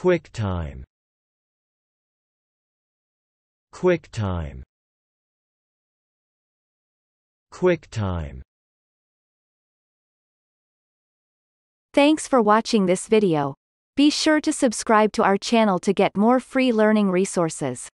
QuickTime QuickTime QuickTime Thanks for watching this video. Be sure to subscribe to our channel to get more free learning resources.